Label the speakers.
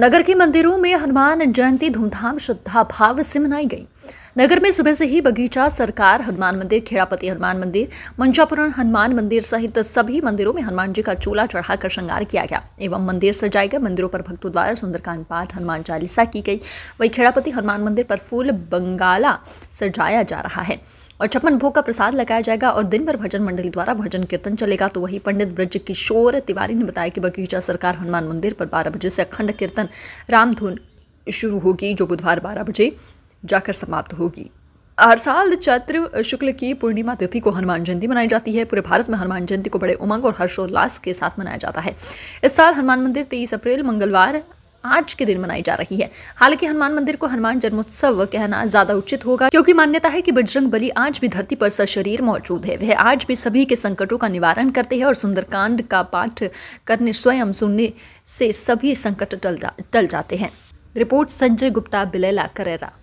Speaker 1: नगर के मंदिरों में हनुमान जयंती धूमधाम श्रद्धा भाव से मनाई गई नगर में सुबह से ही बगीचा सरकार हनुमान मंदिर खेड़ापति हनुमान मंदिर मंचापुरम हनुमान मंदिर सहित सभी मंदिरों में हनुमान जी का चोला चढ़ाकर श्रृंगार किया गया एवं मंदिर सजाए गए मंदिरों पर भक्तों द्वारा सुंदरकांड पाठ हनुमान चालीसा की गई वही खेड़ापति हनुमान मंदिर पर फूल बंगाला सजाया जा रहा है और छप्पन भोग का प्रसाद लगाया जाएगा और दिन भर भजन मंडली द्वारा भजन कीर्तन चलेगा तो वही पंडित ब्रज किशोर तिवारी ने बताया कि बगीचा सरकार हनुमान मंदिर पर बारह बजे से अखंड कीर्तन रामधुन शुरू होगी जो बुधवार बारह बजे जाकर समाप्त होगी हर साल चैत्र शुक्ल की पूर्णिमा तिथि को हनुमान जयंती मनाई जाती है पूरे भारत में हनुमान जयंती को बड़े उमंग और हर्षोल्लास के साथ मनाया जाता है इस साल हनुमान मंदिर तेईस अप्रैल मंगलवार आज के दिन मनाई जा रही है हालांकि हनुमान मंदिर को हनुमान जन्मोत्सव कहना ज्यादा उचित होगा क्योंकि मान्यता है कि बजरंग बली आज भी धरती पर सशरीर मौजूद है वह आज भी सभी के संकटों का निवारण करते हैं और सुंदरकांड का पाठ करने स्वयं सुनने से सभी संकट टल जा, जाते हैं रिपोर्ट संजय गुप्ता बिलेला करेरा